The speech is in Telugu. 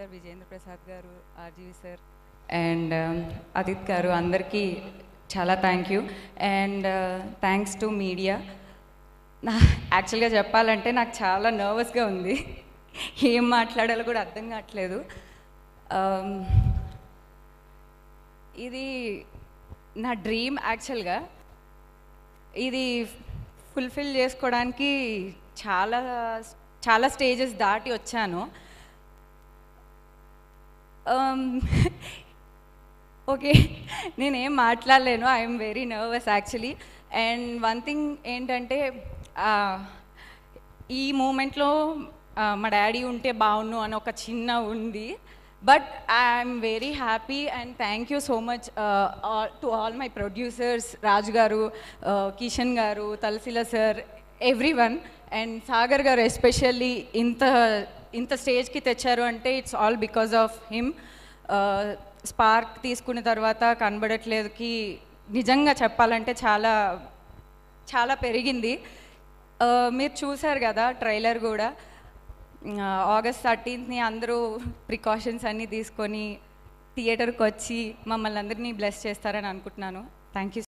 sir Vijendra Prasad garu RGV sir and um, Adith garu అందరికీ చాలా thank you and thanks to media నా యాక్చువల్గా చెప్పాలంటే నాకు చాలా నర్వస్గా ఉంది ఏం మాట్లాడాలో కూడా అర్థం కావట్లేదు um, ఇది నా డ్రీమ్ యాక్చువల్గా ఇది ఫుల్ఫిల్ చేసుకోవడానికి చాలా చాలా స్టేజెస్ దాటి వచ్చాను ఓకే um, నేనేం మాట్లాడలేను I'm very nervous actually and one thing ఏంటంటే ఈ మూమెంట్లో మా డాడీ ఉంటే బాగుండు అని ఒక చిన్న ఉంది but I'm very happy and thank you so much to all my producers Raju garu Kishan uh, garu Talasila sir everyone and Sagar garu especially ఇంత ఇంత స్టేజ్కి తెచ్చారు అంటే it's all because of him spark తీసుకున్న తర్వాత కనబడట్లేదుకి నిజంగా చెప్పాలంటే చాలా చాలా పెరిగింది మీరు చూశారు కదా ట్రైలర్ కూడా ఆగస్ట్ థర్టీన్త్ని అందరూ ప్రికాషన్స్ అన్నీ తీసుకొని థియేటర్కి వచ్చి మమ్మల్ని అందరినీ బ్లెస్ చేస్తారని అనుకుంటున్నాను థ్యాంక్ యూ